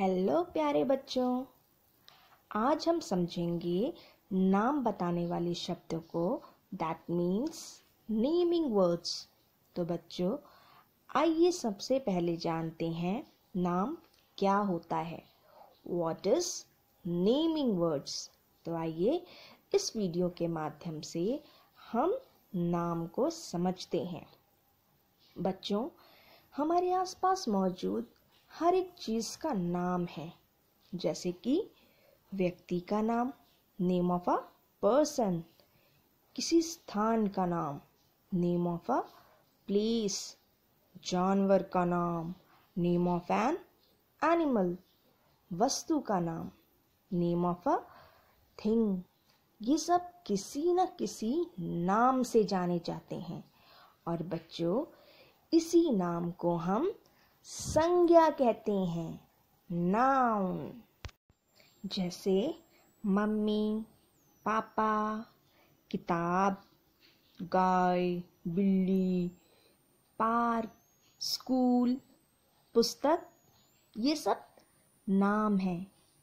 hello प्यारे बच्चों आज हम समझेंगे नाम बताने वाले शब्दों को दैट मीन्स नेमिंग वर्ड्स तो बच्चों आइए सबसे पहले जानते हैं नाम क्या होता है वॉट इज नेमिंग वर्ड्स तो आइए इस वीडियो के माध्यम से हम नाम को समझते हैं बच्चों हमारे आसपास मौजूद हर एक चीज़ का नाम है जैसे कि व्यक्ति का नाम नेम ऑफ अ पर्सन किसी स्थान का नाम नेम ऑफ अ प्लेस जानवर का नाम नेम ऑफ एन एनिमल वस्तु का नाम नेम ऑफ अ थिंग ये सब किसी न किसी नाम से जाने जाते हैं और बच्चों इसी नाम को हम संज्ञा कहते हैं नाउन जैसे मम्मी पापा किताब गाय बिल्ली पार्क स्कूल पुस्तक ये सब नाम है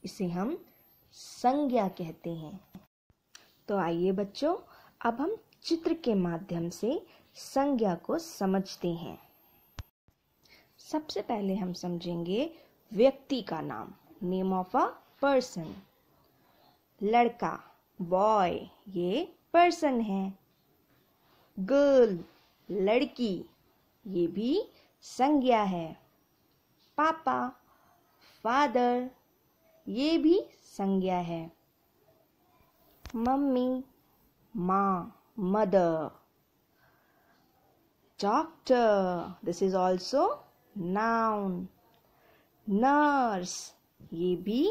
इसे हम संज्ञा कहते हैं तो आइए बच्चों अब हम चित्र के माध्यम से संज्ञा को समझते हैं सबसे पहले हम समझेंगे व्यक्ति का नाम नेम ऑफ अ पर्सन लड़का बॉय ये पर्सन है गर्ल लड़की ये भी संज्ञा है पापा फादर ये भी संज्ञा है मम्मी माँ mother doctor this is also noun nurse ये भी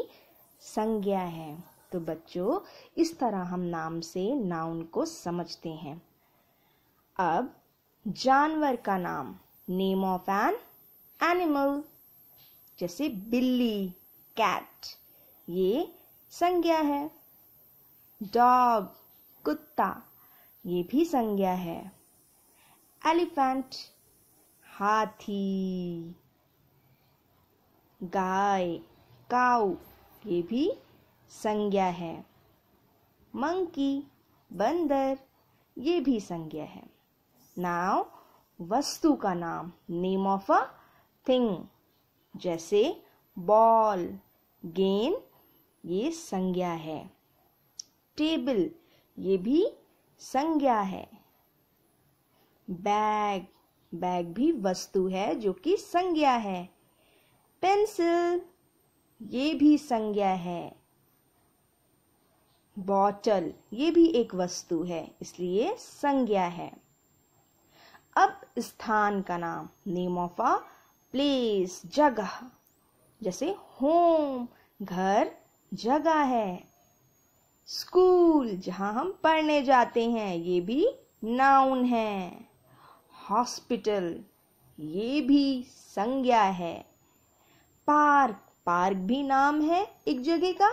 संज्ञा है तो बच्चों इस तरह हम नाम से नाउन को समझते हैं अब जानवर का नाम नेम ऑफ एन एनिमल जैसे बिल्ली कैट ये संज्ञा है डॉग कुत्ता ये भी संज्ञा है एलिफेंट हाथी गाय काऊ ये भी संज्ञा है मंकी बंदर ये भी संज्ञा है नाव वस्तु का नाम नेम ऑफ अ थिंग जैसे बॉल गेंद ये संज्ञा है टेबल ये भी संज्ञा है बैग बैग भी वस्तु है जो कि संज्ञा है पेंसिल ये भी संज्ञा है बॉटल ये भी एक वस्तु है इसलिए संज्ञा है अब स्थान का नाम नेम ऑफ अ प्लेस जगह जैसे होम घर जगह है स्कूल जहां हम पढ़ने जाते हैं ये भी नाउन है हॉस्पिटल ये भी संज्ञा है पार्क पार्क भी नाम है एक जगह का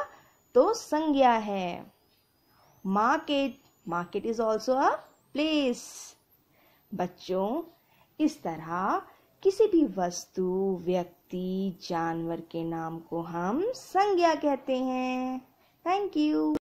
तो संज्ञा है market market is also a place बच्चों इस तरह किसी भी वस्तु व्यक्ति जानवर के नाम को हम संज्ञा कहते हैं थैंक यू